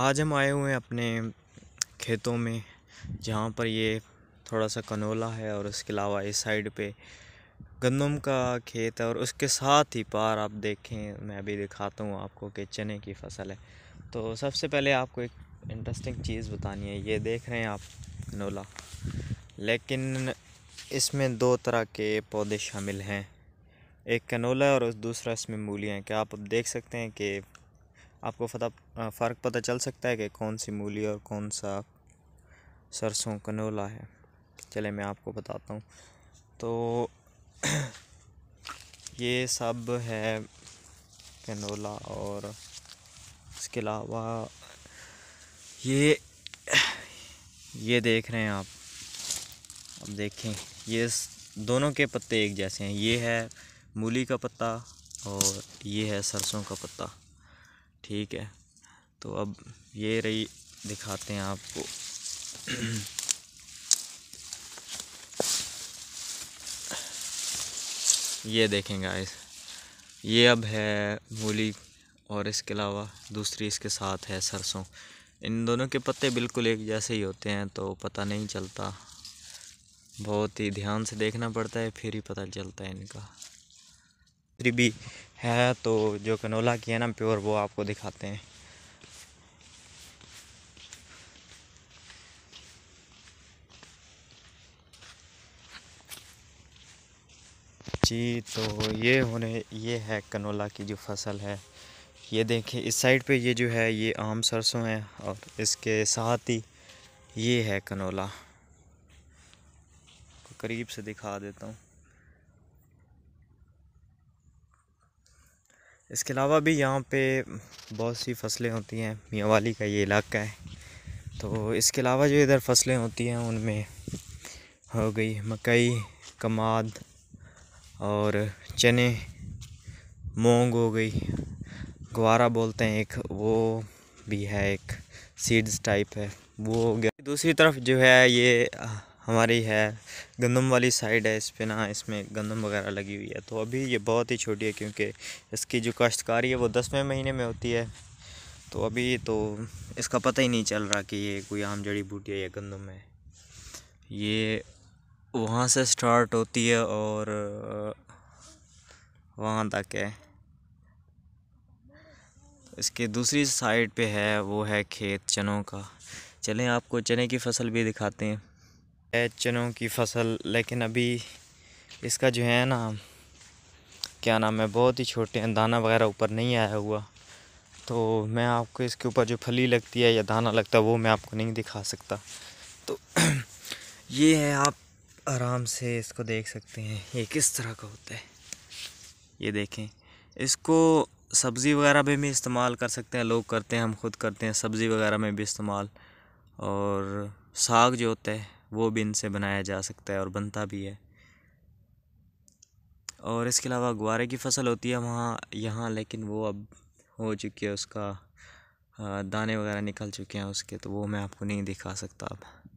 आज हम आए हुए हैं अपने खेतों में जहाँ पर ये थोड़ा सा कनोला है और उसके अलावा इस साइड पे गंदम का खेत है और उसके साथ ही पार आप देखें मैं अभी दिखाता हूँ आपको कि चने की फसल है तो सबसे पहले आपको एक इंटरेस्टिंग चीज़ बतानी है ये देख रहे हैं आप कनोला लेकिन इसमें दो तरह के पौधे शामिल हैं एक कनोला और दूसरा इसमें मूलियाँ क्या आप देख सकते हैं कि आपको फता फ़र्क पता चल सकता है कि कौन सी मूली और कौन सा सरसों कनोला है चले मैं आपको बताता हूँ तो ये सब है कनोला और इसके अलावा ये ये देख रहे हैं आप अब देखें ये दोनों के पत्ते एक जैसे हैं ये है मूली का पत्ता और ये है सरसों का पत्ता ठीक है तो अब ये रही दिखाते हैं आपको ये देखें गाइस ये अब है मूली और इसके अलावा दूसरी इसके साथ है सरसों इन दोनों के पत्ते बिल्कुल एक जैसे ही होते हैं तो पता नहीं चलता बहुत ही ध्यान से देखना पड़ता है फिर ही पता चलता है इनका दूसरी भी है तो जो कनोला की है ना प्योर वो आपको दिखाते हैं जी तो ये होने ये है कनोला की जो फसल है ये देखें इस साइड पे ये जो है ये आम सरसों है और इसके साथ ही ये है कनोला करीब से दिखा देता हूँ इसके अलावा भी यहाँ पे बहुत सी फसलें होती हैं मियाँ वाली का ये इलाका है तो इसके अलावा जो इधर फसलें होती हैं उनमें हो गई मकई कमाद और चने मूंग हो गई गुवारा बोलते हैं एक वो भी है एक सीड्स टाइप है वो हो गया दूसरी तरफ जो है ये हमारी है गंदम वाली साइड है इस पर ना इसमें गंदम वगैरह लगी हुई है तो अभी ये बहुत ही छोटी है क्योंकि इसकी जो काश्तकारी है वो दसवें महीने में होती है तो अभी तो इसका पता ही नहीं चल रहा कि ये कोई आम जड़ी बूटी है या गंदम है ये वहाँ से स्टार्ट होती है और वहाँ तक है इसके दूसरी साइड पे है वो है खेत चनों का चलें आपको चने की फसल भी दिखाते हैं है चनों की फसल लेकिन अभी इसका जो है ना क्या नाम है बहुत ही छोटे हैं दाना वगैरह ऊपर नहीं आया हुआ तो मैं आपको इसके ऊपर जो फली लगती है या दाना लगता है वो मैं आपको नहीं दिखा सकता तो ये है आप आराम से इसको देख सकते हैं ये किस तरह का होता है ये देखें इसको सब्ज़ी वगैरह में भी इस्तेमाल कर सकते हैं लोग करते हैं हम खुद करते हैं सब्ज़ी वगैरह में भी इस्तेमाल और साग जो होता है वो भी इनसे बनाया जा सकता है और बनता भी है और इसके अलावा गुवारे की फसल होती है वहाँ यहाँ लेकिन वो अब हो चुकी है उसका दाने वगैरह निकल चुके हैं उसके तो वो मैं आपको नहीं दिखा सकता अब